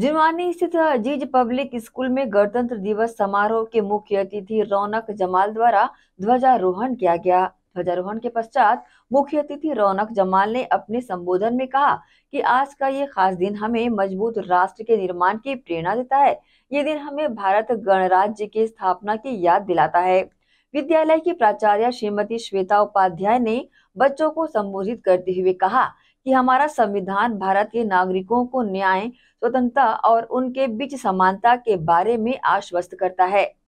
जिमानी स्थित अजीज public school में गणतंत्र दिवस समारोह के मुख्य अतिथि रौनक जमाल द्वारा ध्वजारोहण किया गया ध्वजारोहण के पश्चात मुख्य अतिथि रौनक जमाल ने अपने संबोधन में कहा कि आज का ये खास दिन हमें मजबूत राष्ट्र के निर्माण की प्रेरणा देता है ये दिन हमें भारत गणराज्य की स्थापना की याद दिलाता है विद्यालय की प्राचार्य श्रीमती श्वेता उपाध्याय ने बच्चों को संबोधित करते हुए कहा कि हमारा संविधान भारत के नागरिकों को न्याय स्वतंत्रता और उनके बीच समानता के बारे में आश्वस्त करता है